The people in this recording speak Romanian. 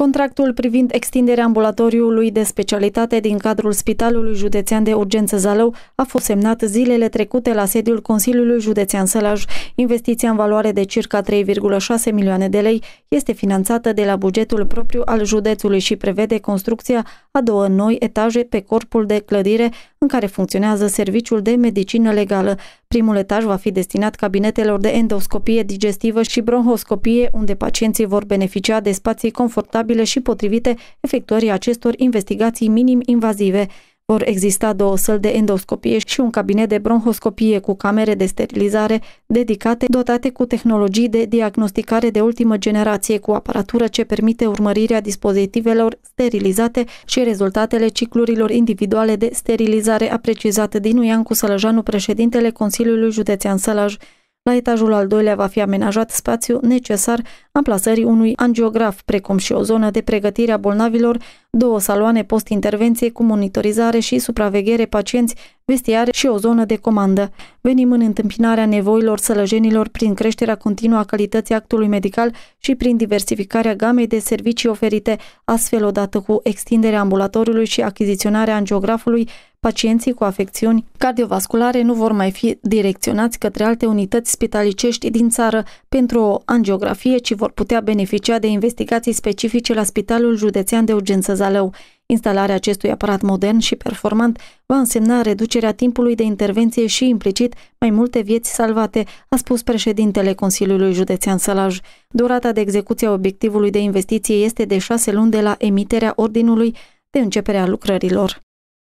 Contractul privind extinderea ambulatoriului de specialitate din cadrul Spitalului Județean de Urgență Zalău a fost semnat zilele trecute la sediul Consiliului Județean Sălaj. Investiția în valoare de circa 3,6 milioane de lei este finanțată de la bugetul propriu al județului și prevede construcția a două noi etaje pe corpul de clădire în care funcționează serviciul de medicină legală. Primul etaj va fi destinat cabinetelor de endoscopie digestivă și bronhoscopie, unde pacienții vor beneficia de spații confortabile și potrivite efectuării acestor investigații minim invazive. Vor exista două săli de endoscopie și un cabinet de bronhoscopie cu camere de sterilizare dedicate, dotate cu tehnologii de diagnosticare de ultimă generație, cu aparatură ce permite urmărirea dispozitivelor sterilizate și rezultatele ciclurilor individuale de sterilizare, a precizat Dinu Iancu Sălăjanu, președintele Consiliului Județean Sălaj. La etajul al doilea va fi amenajat spațiu necesar amplasării unui angiograf, precum și o zonă de pregătire a bolnavilor două saloane post-intervenție cu monitorizare și supraveghere pacienți, vestiare și o zonă de comandă. Venim în întâmpinarea nevoilor sălăjenilor prin creșterea continuă a calității actului medical și prin diversificarea gamei de servicii oferite, astfel odată cu extinderea ambulatoriului și achiziționarea angiografului, pacienții cu afecțiuni cardiovasculare nu vor mai fi direcționați către alte unități spitalicești din țară pentru o angiografie, ci vor putea beneficia de investigații specifice la Spitalul Județean de Urgență Zalău. Instalarea acestui aparat modern și performant va însemna reducerea timpului de intervenție și implicit mai multe vieți salvate, a spus președintele Consiliului Județean Sălaj. Durata de execuție a obiectivului de investiție este de șase luni de la emiterea ordinului de începerea lucrărilor.